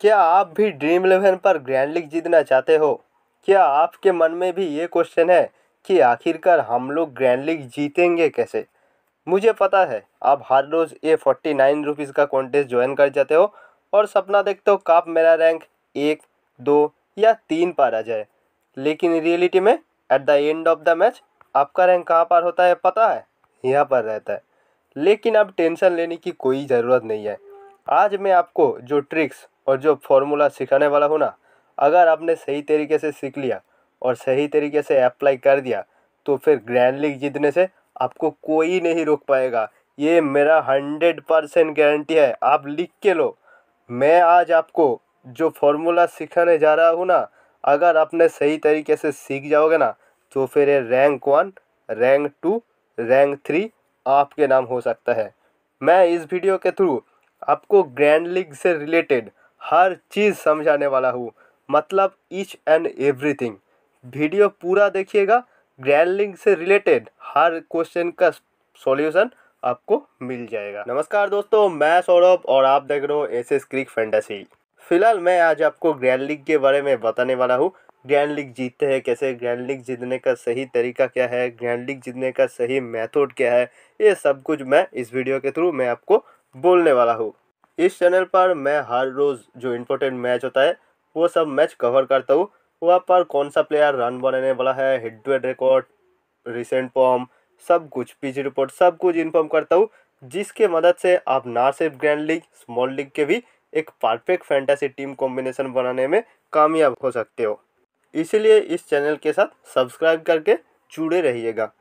क्या आप भी ड्रीम इलेवन पर ग्रैंड लीग जीतना चाहते हो क्या आपके मन में भी ये क्वेश्चन है कि आखिरकार हम लोग ग्रैंड लीग जीतेंगे कैसे मुझे पता है आप हर रोज़ ए फोर्टी नाइन रुपीज़ का कॉन्टेस्ट ज्वाइन कर जाते हो और सपना देखते हो कब मेरा रैंक एक दो या तीन पर आ जाए लेकिन रियलिटी में at the end of the match आपका रैंक कहाँ पर होता है पता है यहाँ पर रहता है लेकिन अब टेंशन लेने की कोई ज़रूरत नहीं है आज मैं आपको जो ट्रिक्स और जो फॉर्मूला सिखाने वाला हो ना अगर आपने सही तरीके से सीख लिया और सही तरीके से अप्लाई कर दिया तो फिर ग्रैंड लीग जीतने से आपको कोई नहीं रोक पाएगा ये मेरा हंड्रेड परसेंट गारंटी है आप लिख के लो मैं आज आपको जो फॉर्मूला सिखाने जा रहा हूँ ना अगर आपने सही तरीके से सीख जाओगे ना तो फिर ये rank one rank two rank three आपके नाम हो सकता है मैं इस वीडियो के थ्रू आपको ग्रैंड लीग से रिलेटेड हर चीज़ समझाने वाला हूँ मतलब ईच एंड एवरीथिंग वीडियो पूरा देखिएगा ग्रैंडलिंग से रिलेटेड हर क्वेश्चन का सॉल्यूशन आपको मिल जाएगा नमस्कार दोस्तों मैं सौरभ और आप देख रहे हो एस एस क्रिक फैंटेसी फिलहाल मैं आज आपको ग्रैंड लीग के बारे में बताने वाला हूँ ग्रैंड लीग जीतते हैं कैसे ग्रैंड लीग जीतने का सही तरीका क्या है ग्रैंड लीग जीतने का सही मेथड क्या है ये सब कुछ मैं इस वीडियो के थ्रू मैं आपको बोलने वाला हूँ इस चैनल पर मैं हर रोज़ जो इम्पोर्टेंट मैच होता है वो सब मैच कवर करता हूँ वहाँ पर कौन सा प्लेयर रन बनाने वाला है head to head record recent form सब कुछ पिच रिपोर्ट सब कुछ इन्फॉर्म करता हूँ जिसके मदद से आप ना सिर्फ ग्रैंड लीग स्मॉल लीग के भी एक परफेक्ट फैंटेसी टीम कॉम्बिनेशन बनाने में कामयाब हो सकते हो इसीलिए इस चैनल के साथ सब्सक्राइब करके जुड़े रहिएगा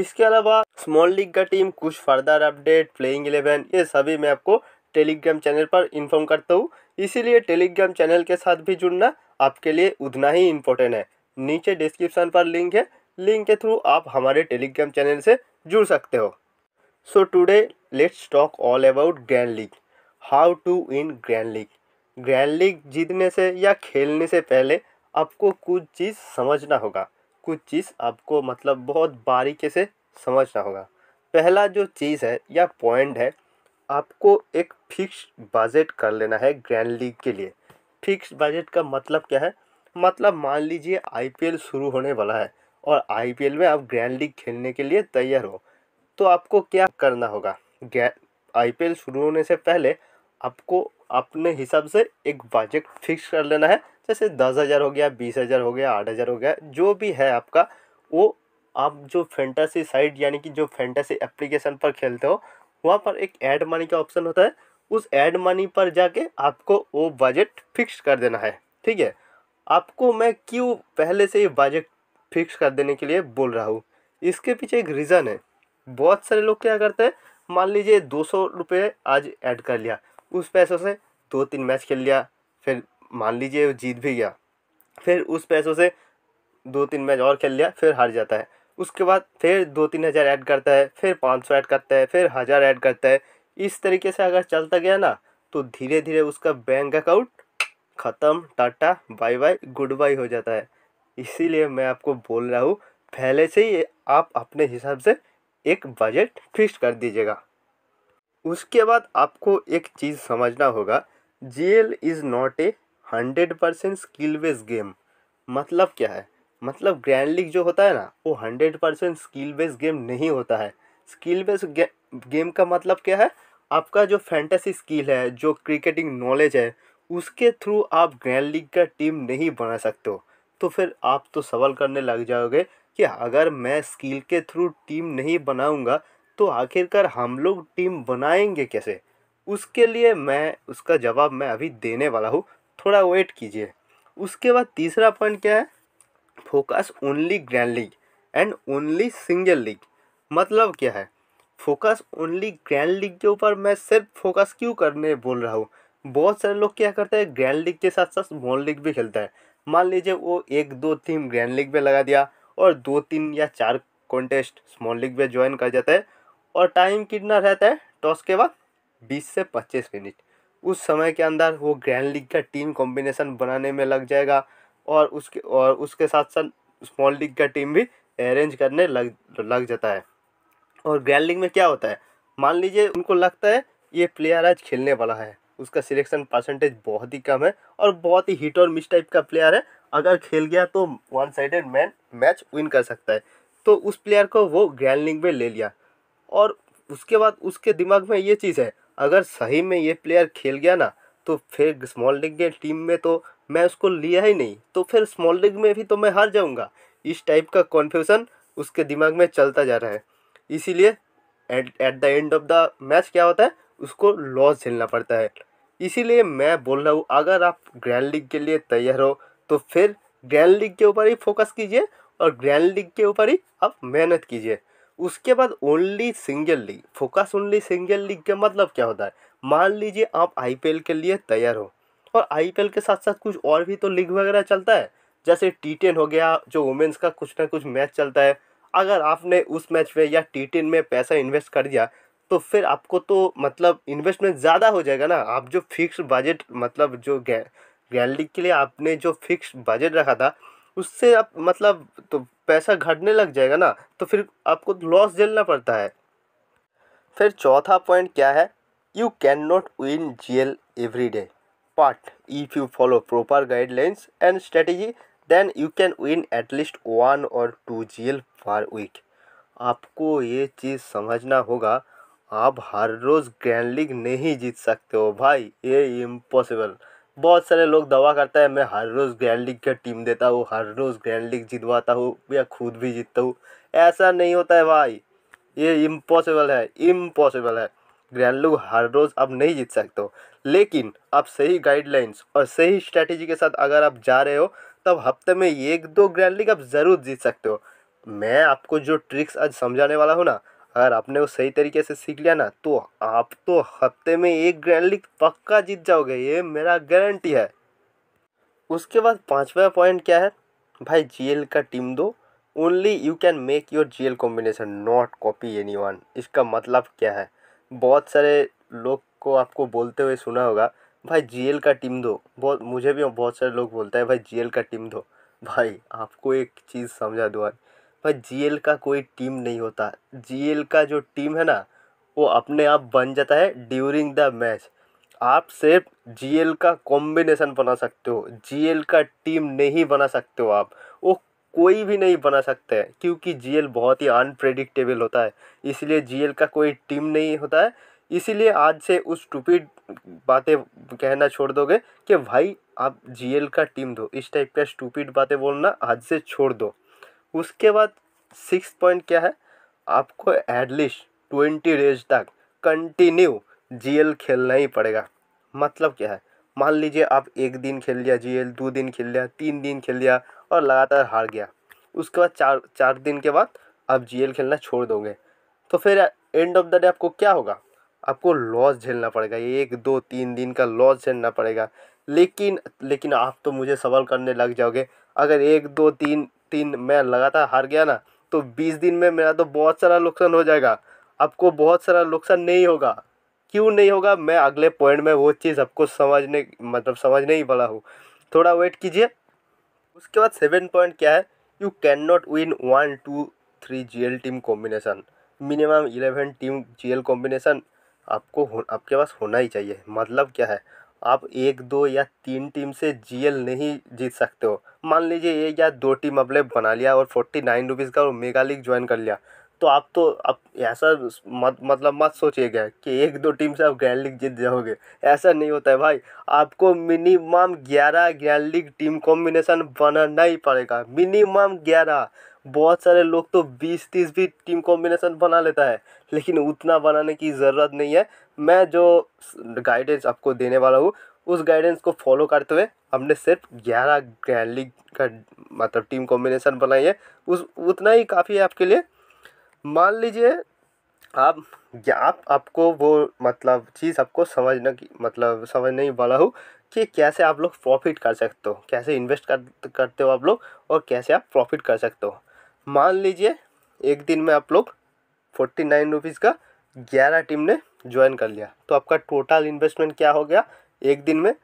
इसके अलावा स्मॉल लीग का टीम कुछ फर्दर अपडेट प्लेइंग इलेवन ये सभी मैं आपको टेलीग्राम चैनल पर इन्फॉर्म करता हूँ इसीलिए टेलीग्राम चैनल के साथ भी जुड़ना आपके लिए उतना ही इम्पोर्टेंट है नीचे डिस्क्रिप्शन पर लिंक है लिंक के थ्रू आप हमारे टेलीग्राम चैनल से जुड़ सकते हो so today let's talk all about grand league how to in grand league grand league जीतने से या खेलने से पहले आपको कुछ चीज़ समझना होगा कुछ चीज़ आपको मतलब बहुत बारीकी से समझना होगा पहला जो चीज़ है या पॉइंट है आपको एक फिक्स बजट कर लेना है ग्रैंड लीग के लिए फिक्स बजट का मतलब क्या है मतलब मान लीजिए आईपीएल शुरू होने वाला है और आईपीएल में आप ग्रैंड लीग खेलने के लिए तैयार हो तो आपको क्या करना होगा आईपीएल शुरू होने से पहले आपको अपने हिसाब से एक बजट फिक्स कर लेना है जैसे दस हज़ार हो गया बीस हज़ार हो गया आठ हज़ार हो गया जो भी है आपका वो आप जो फैंटासी साइट यानी कि जो फैंटासी एप्लीकेशन पर खेलते हो वहाँ पर एक ऐड मनी का ऑप्शन होता है उस ऐड मनी पर जाके आपको वो बजट फिक्स कर देना है ठीक है आपको मैं क्यों पहले से ही बजट फिक्स कर देने के लिए बोल रहा हूँ इसके पीछे एक रीज़न है बहुत सारे लोग क्या करते हैं मान लीजिए दो सौ रुपये आज ऐड कर लिया उस पैसों से दो तीन मैच खेल लिया फिर मान लीजिए जीत भी गया फिर उस पैसों से दो तीन मैच और खेल लिया फिर हार जाता है उसके बाद फिर दो तीन हज़ार ऐड करता है फिर पाँच सौ ऐड करता है फिर हज़ार ऐड करता है इस तरीके से अगर चलता गया ना तो धीरे धीरे उसका बैंक अकाउंट ख़त्म tata bye bye goodbye हो जाता है इसीलिए मैं आपको बोल रहा हूँ पहले से ही आप अपने हिसाब से एक बजट फिक्स कर दीजिएगा उसके बाद आपको एक चीज़ समझना होगा G L is not a hundred percent skill based game मतलब क्या है मतलब ग्रैंड लीग जो होता है ना वो hundred percent skill based game नहीं होता है स्किल बेस्ड गेम का मतलब क्या है आपका जो फैंटेसी स्किल है जो क्रिकेटिंग नॉलेज है उसके थ्रू आप ग्रैंड लीग का टीम नहीं बना सकते हो तो फिर आप तो सवाल करने लग जाओगे कि अगर मैं स्किल के थ्रू टीम नहीं बनाऊंगा तो आखिरकार हम लोग टीम बनाएंगे कैसे उसके लिए मैं उसका जवाब मैं अभी देने वाला हूँ थोड़ा वेट कीजिए उसके बाद तीसरा पॉइंट क्या है focus only grand league and only single league मतलब क्या है फोकस ओनली ग्रैंड लीग के ऊपर मैं सिर्फ फोकस क्यों करने बोल रहा हूँ बहुत सारे लोग क्या करते हैं ग्रैंड लीग के साथ साथ स्मॉल लीग भी खेलता है मान लीजिए वो एक दो टीम ग्रैंड लीग में लगा दिया और दो तीन या चार कॉन्टेस्ट स्मॉल लीग में ज्वाइन कर जाता है और टाइम कितना रहता है टॉस के बाद बीस से पच्चीस मिनट उस समय के अंदर वो ग्रैंड लीग का टीम कॉम्बिनेशन बनाने में लग जाएगा और उसके और उसके साथ साथ स्मॉल लीग का टीम भी अरेंज करने लग लग जाता है और ग्रैंड लीग में क्या होता है मान लीजिए उनको लगता है ये प्लेयर आज खेलने वाला है उसका सिलेक्शन परसेंटेज बहुत ही कम है और बहुत ही हिट और मिस टाइप का प्लेयर है अगर खेल गया तो one sided man match win कर सकता है तो उस प्लेयर को वो ग्रैंड लीग में ले लिया और उसके बाद उसके दिमाग में ये चीज़ है अगर सही में ये प्लेयर खेल गया ना तो फिर स्मॉल लीग के टीम में तो मैं उसको लिया ही नहीं तो फिर स्मॉल लीग में भी तो मैं हार जाऊँगा इस टाइप का कन्फ्यूज़न उसके दिमाग में चलता जा रहा है इसीलिए at the end of the match क्या होता है उसको लॉस झेलना पड़ता है इसीलिए मैं बोल रहा हूँ अगर आप ग्रैंड लीग के लिए तैयार हो तो फिर ग्रैंड लीग के ऊपर ही फोकस कीजिए और ग्रैंड लीग के ऊपर ही आप मेहनत कीजिए उसके बाद only single league focus only single league का मतलब क्या होता है मान लीजिए आप आई के लिए तैयार हो और आई के साथ साथ कुछ और भी तो लीग वगैरह चलता है जैसे टी टेन हो गया जो वुमेंस का कुछ ना कुछ मैच चलता है अगर आपने उस मैच में या टी टेन में पैसा इन्वेस्ट कर दिया तो फिर आपको तो मतलब इन्वेस्टमेंट ज़्यादा हो जाएगा ना आप जो फिक्स बजट मतलब जो गैन लीग के लिए आपने जो फिक्स बजट रखा था उससे आप मतलब तो पैसा घटने लग जाएगा ना तो फिर आपको लॉस झेलना पड़ता है फिर चौथा पॉइंट क्या है You cannot win GL every day, but if you follow proper guidelines and strategy, then you can win at least one or two GL per week. आपको ये चीज़ समझना होगा आप हर रोज़ ग्रैंड लीग नहीं जीत सकते हो भाई ये इम्पॉसिबल बहुत सारे लोग दवा करता है मैं हर रोज़ ग्रैंड लीग का टीम देता हूँ हर रोज़ ग्रैंड लीग जीतवाता हूँ या खुद भी जीतता हूँ ऐसा नहीं होता है भाई ये इम्पॉसिबल है इम्पॉसिबल है ग्रैंडलू हर रोज़ आप नहीं जीत सकते हो लेकिन आप सही गाइडलाइंस और सही स्ट्रैटेजी के साथ अगर आप जा रहे हो तब हफ्ते में एक दो ग्रैंड लीग आप ज़रूर जीत सकते हो मैं आपको जो ट्रिक्स आज समझाने वाला हूँ ना अगर आपने वो सही तरीके से सीख लिया ना तो आप तो हफ्ते में एक ग्रैंड लीग पक्का जीत जाओगे ये मेरा गारंटी है उसके बाद पाँचवा पॉइंट क्या है भाई जीएल का टीम दो only you can make your GL combination not copy anyone इसका मतलब क्या है बहुत सारे लोग को आपको बोलते हुए सुना होगा भाई जी का टीम दो बहुत मुझे भी बहुत सारे लोग बोलता है भाई जी का टीम दो भाई आपको एक चीज़ समझा दो आज भाई जी का कोई टीम नहीं होता जी का जो टीम है ना वो अपने आप बन जाता है ड्यूरिंग द मैच आप सिर्फ जी का कॉम्बिनेशन बना सकते हो जी का टीम नहीं बना सकते हो आप कोई भी नहीं बना सकते हैं क्योंकि जीएल बहुत ही अनप्रेडिक्टेबल होता है इसलिए जीएल का कोई टीम नहीं होता है इसीलिए आज से उस स्टूपिड बातें कहना छोड़ दोगे कि भाई आप जीएल का टीम दो इस टाइप का स्टूपिड बातें बोलना आज से छोड़ दो उसके बाद सिक्स पॉइंट क्या है आपको एटलीस्ट ट्वेंटी डेज तक कंटिन्यू जीएल खेलना ही पड़ेगा मतलब क्या है मान लीजिए आप एक दिन खेल लिया जीएल दो दिन खेल लिया तीन दिन खेल लिया और लगातार हार गया उसके बाद चार चार दिन के बाद आप जी खेलना छोड़ दोगे तो फिर एंड ऑफ द डे आपको क्या होगा आपको लॉस झेलना पड़ेगा एक दो तीन दिन का लॉस झेलना पड़ेगा लेकिन लेकिन आप तो मुझे सवाल करने लग जाओगे अगर एक दो तीन तीन मैं लगातार हार गया ना तो बीस दिन में मेरा तो बहुत सारा नुकसान हो जाएगा आपको बहुत सारा नुकसान नहीं होगा क्यों नहीं होगा मैं अगले पॉइंट में वो चीज़ आपको समझने मतलब समझ नहीं पड़ा हूँ थोड़ा वेट कीजिए उसके बाद सेवन पॉइंट क्या है you can not win one two three G team combination minimum eleven team G L combination आपको आपके पास होना ही चाहिए मतलब क्या है आप एक दो या तीन टीम से जीएल नहीं जीत सकते हो मान लीजिए एक या दो टीम आपने बना लिया और फोर्टी नाइन रुपीज़ का और मेगा लीग ज्वाइन कर लिया तो आप तो आप ऐसा मत मतलब मत सोचिएगा कि एक दो टीम से आप ग्रैंड लीग जीत जाओगे ऐसा नहीं होता है भाई आपको मिनिमम ग्यारह ग्रैंड लीग टीम कॉम्बिनेशन बनाना ही पड़ेगा मिनिमम ग्यारह बहुत सारे लोग तो बीस तीस भी टीम कॉम्बिनेशन बना लेता है लेकिन उतना बनाने की ज़रूरत नहीं है मैं जो गाइडेंस आपको देने वाला हूँ उस गाइडेंस को फॉलो करते हुए हमने सिर्फ ग्यारह ग्रैंड लीग का मतलब टीम कॉम्बिनेशन बनाई है उस उतना ही काफ़ी है आपके लिए मान लीजिए आप आप आपको वो मतलब चीज़ आपको समझना की मतलब समझने वाला हूँ कि कैसे आप लोग प्रॉफिट कर सकते हो कैसे इन्वेस्ट कर करते हो आप लोग और कैसे आप प्रॉफिट कर सकते हो मान लीजिए एक दिन में आप लोग फोर्टी नाइन रुपीज़ का ग्यारह टीम ने ज्वाइन कर लिया तो आपका टोटल इन्वेस्टमेंट क्या हो गया एक दिन में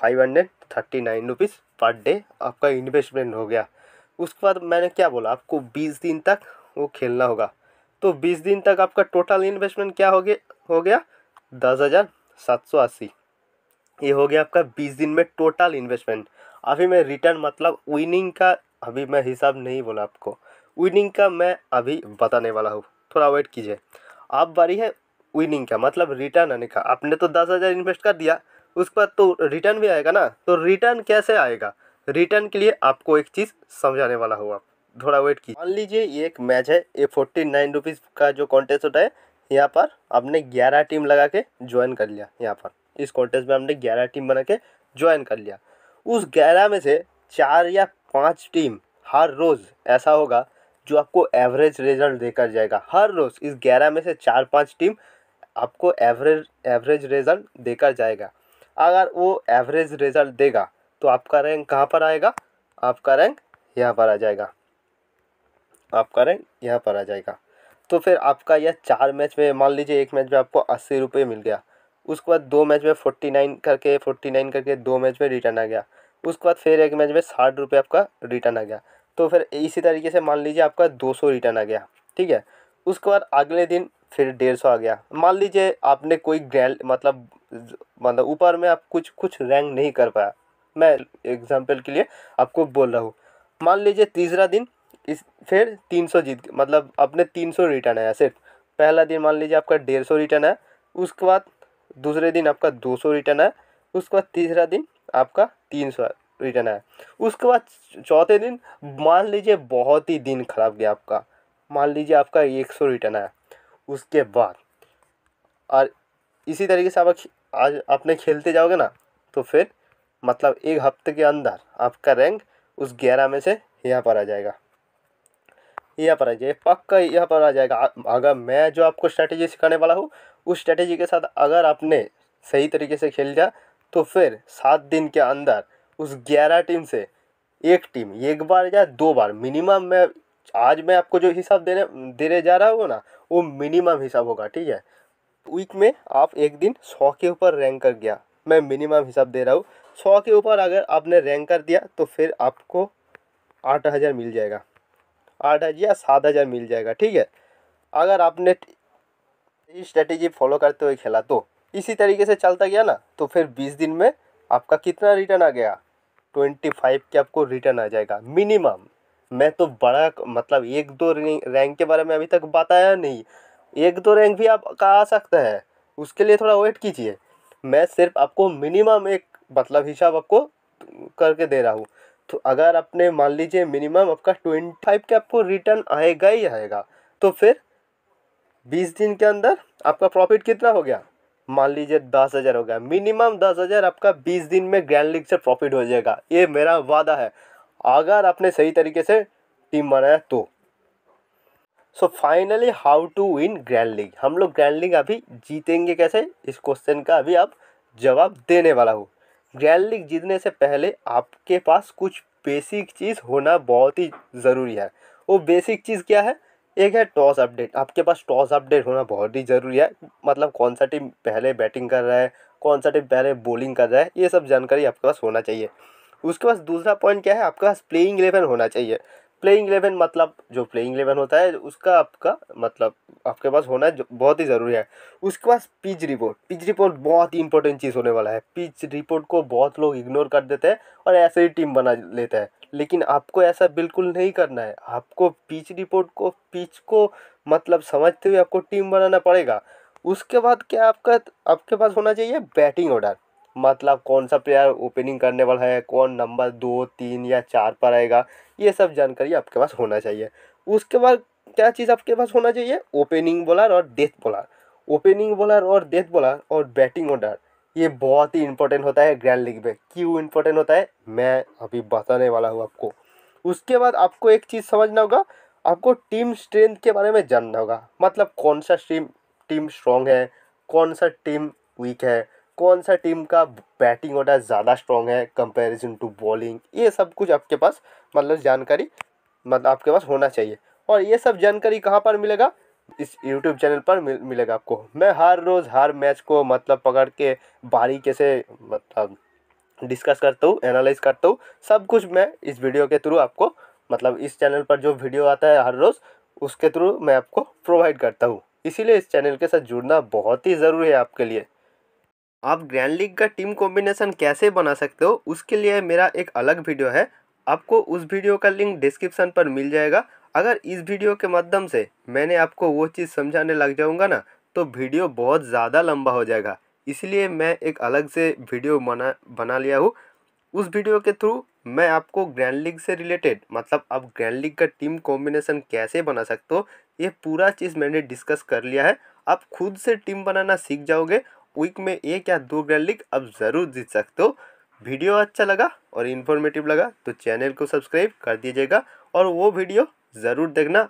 five hundred thirty nine rupees per day आपका इन्वेस्टमेंट हो गया उसके बाद मैंने क्या बोला आपको बीस दिन तक वो खेलना होगा तो बीस दिन तक आपका टोटल इन्वेस्टमेंट क्या हो गया हो गया दस हज़ार सात सौ अस्सी ये हो गया आपका बीस दिन में टोटल इन्वेस्टमेंट अभी मैं रिटर्न मतलब विनिंग का अभी मैं हिसाब नहीं बोला आपको विनिंग का मैं अभी बताने वाला हूँ थोड़ा वेट कीजिए आप बारी है विनिंग का मतलब रिटर्न आने का आपने तो दस हज़ार इन्वेस्ट कर दिया उसके बाद तो रिटर्न भी आएगा ना तो रिटर्न कैसे आएगा रिटर्न के लिए आपको एक चीज़ समझाने वाला हूँ आप थोड़ा वेट की मान लीजिए ये एक मैच है ये फोर्टी नाइन रुपीज़ का जो कॉन्टेस्ट होता है यहाँ पर आपने ग्यारह टीम लगा के ज्वाइन कर लिया यहाँ पर इस कॉन्टेस्ट में हमने ग्यारह टीम बना के ज्वाइन कर लिया उस ग्यारह में से चार या पाँच टीम हर रोज़ ऐसा होगा जो आपको एवरेज रिजल्ट देकर जाएगा हर रोज़ इस ग्यारह में से चार पाँच टीम आपको एवरेज एवरेज रिजल्ट देकर जाएगा अगर वो एवरेज रिजल्ट देगा तो आपका रैंक कहाँ पर आएगा आपका रैंक यहाँ पर आ जाएगा आपका रैंक यहाँ पर आ जाएगा तो फिर आपका यह चार मैच में मान लीजिए एक मैच में आपको अस्सी रुपये मिल गया उसके बाद दो मैच में फोर्टी नाइन करके फोर्टी नाइन करके दो मैच में रिटर्न आ गया उसके बाद फिर एक मैच में साठ रुपये आपका रिटर्न आ गया तो फिर इसी तरीके से मान लीजिए आपका दो सौ रिटर्न आ गया ठीक है उसके बाद अगले दिन फिर डेढ़ सौ आ गया मान लीजिए आपने कोई ग्रैंड मतलब मतलब ऊपर में आप कुछ कुछ रैंक नहीं कर पाया मैं एग्जाम्पल के लिए आपको बोल रहा हूँ मान लीजिए तीसरा दिन इस फिर तीन सौ जीत मतलब अपने तीन सौ रिटर्न आया सिर्फ पहला दिन मान लीजिए आपका डेढ़ सौ रिटर्न है उसके बाद दूसरे दिन आपका दो सौ रिटर्न है उसके बाद तीसरा दिन आपका तीन सौ रिटर्न है उसके बाद चौथे दिन मान लीजिए बहुत ही दिन खराब गया आपका मान लीजिए आपका एक सौ रिटर्न है उसके बाद और इसी तरीके से आप आज अपने खेलते जाओगे ना तो फिर मतलब एक हफ्ते के अंदर आपका रैंक उस ग्यारह में से यहाँ पर आ जाएगा यहाँ पर आ जाइए पक्का यहाँ पर आ जाएगा अगर मैं जो आपको स्ट्रैटेजी सिखाने वाला हूँ उस स्ट्रैटेजी के साथ अगर आपने सही तरीके से खेल लिया तो फिर सात दिन के अंदर उस ग्यारह टीम से एक टीम एक बार या दो बार मिनिमम मैं आज मैं आपको जो हिसाब देने देने जा रहा हूँ ना वो मिनिमम हिसाब होगा ठीक है वीक में आप एक दिन सौ के ऊपर रैंक कर गया मैं मिनिमम हिसाब दे रहा हूँ सौ के ऊपर अगर आपने रैंक कर दिया तो फिर आपको आठ हज़ार मिल जाएगा आठ हज़ार या सात हज़ार मिल जाएगा ठीक है अगर आपने स्ट्रेटेजी फॉलो करते हुए खेला तो इसी तरीके से चलता गया ना तो फिर बीस दिन में आपका कितना रिटर्न आ गया ट्वेंटी फाइव के आपको रिटर्न आ जाएगा मिनिमम मैं तो बड़ा मतलब एक दो रैंक के बारे में अभी तक बताया नहीं एक दो रैंक भी आपका आ सकता है उसके लिए थोड़ा वेट कीजिए मैं सिर्फ आपको मिनिमम एक मतलब हिसाब आपको करके दे रहा हूँ तो अगर आपने मान लीजिए मिनिमम आपका ट्वेंटी फाइव के आपको रिटर्न आएगा ही आएगा तो फिर बीस दिन के अंदर आपका प्रॉफिट कितना हो गया मान लीजिए दस हज़ार हो गया मिनिमम दस हज़ार आपका बीस दिन में ग्रैंड लीग से प्रॉफिट हो जाएगा ये मेरा वादा है अगर आपने सही तरीके से टीम बनाया तो so finally how to win grand league हम लोग ग्रैंड लीग अभी जीतेंगे कैसे इस क्वेश्चन का अभी आप जवाब देने वाला हूँ रियल लीग जीतने से पहले आपके पास कुछ बेसिक चीज़ होना बहुत ही ज़रूरी है वो बेसिक चीज़ क्या है एक है टॉस अपडेट आपके पास टॉस अपडेट होना बहुत ही ज़रूरी है मतलब कौन सा टीम पहले बैटिंग कर रहा है कौन सा टीम पहले बॉलिंग कर रहा है ये सब जानकारी आपके पास होना चाहिए उसके पास दूसरा पॉइंट क्या है आपके पास प्लेइंग इलेवन होना चाहिए प्लेइंग इलेवन मतलब जो प्लेइंग इलेवन होता है उसका आपका मतलब आपके पास होना बहुत ही ज़रूरी है उसके पास पिच रिपोर्ट पिच रिपोर्ट बहुत ही इंपॉर्टेंट चीज़ होने वाला है पिच रिपोर्ट को बहुत लोग इग्नोर कर देते हैं और ऐसे ही टीम बना लेते हैं लेकिन आपको ऐसा बिल्कुल नहीं करना है आपको पिच रिपोर्ट को पिच को मतलब समझते हुए आपको टीम बनाना पड़ेगा उसके बाद क्या आपका आपके पास होना चाहिए बैटिंग ऑर्डर मतलब कौन सा प्लेयर ओपनिंग करने वाला है कौन नंबर दो तीन या चार पर आएगा ये सब जानकारी आपके पास होना चाहिए उसके बाद क्या चीज़ आपके पास होना चाहिए ओपनिंग बॉलर और डेथ बॉलर ओपनिंग बॉलर और डेथ बॉलर और बैटिंग ऑर्डर ये बहुत ही इंपॉर्टेंट होता है ग्रैंड लीग में क्यों इंपॉर्टेंट होता है मैं अभी बताने वाला हूँ आपको उसके बाद आपको एक चीज़ समझना होगा आपको टीम स्ट्रेंथ के बारे में जानना होगा मतलब कौन सा टीम टीम स्ट्रॉन्ग है कौन सा टीम वीक है कौन सा टीम का बैटिंग ऑर्डर ज़्यादा स्ट्रॉन्ग है कंपैरिजन टू बॉलिंग ये सब कुछ आपके पास मतलब जानकारी मतलब आपके पास होना चाहिए और ये सब जानकारी कहाँ पर मिलेगा इस YouTube चैनल पर मिल, मिलेगा आपको मैं हर रोज़ हर मैच को मतलब पकड़ के बारी से मतलब डिस्कस करता हूँ एनालाइज करता हूँ सब कुछ मैं इस वीडियो के थ्रू आपको मतलब इस चैनल पर जो वीडियो आता है हर रोज़ उसके थ्रू मैं आपको प्रोवाइड करता हूँ इसीलिए इस चैनल के साथ जुड़ना बहुत ही ज़रूरी है आपके लिए आप ग्रैंड लीग का टीम कॉम्बिनेशन कैसे बना सकते हो उसके लिए मेरा एक अलग वीडियो है आपको उस वीडियो का लिंक डिस्क्रिप्शन पर मिल जाएगा अगर इस वीडियो के माध्यम से मैंने आपको वो चीज़ समझाने लग जाऊँगा ना तो वीडियो बहुत ज़्यादा लंबा हो जाएगा इसलिए मैं एक अलग से वीडियो बना बना लिया हूँ उस वीडियो के थ्रू मैं आपको ग्रैंड लीग से रिलेटेड मतलब आप ग्रैंड लीग का टीम कॉम्बिनेशन कैसे बना सकते हो ये पूरा चीज़ मैंने डिस्कस कर लिया है आप खुद से टीम बनाना सीख जाओगे वीक में एक या दो ग्रैंड लीग अब ज़रूर जीत सकते हो वीडियो अच्छा लगा और इन्फॉर्मेटिव लगा तो चैनल को सब्सक्राइब कर दीजिएगा और वो वीडियो ज़रूर देखना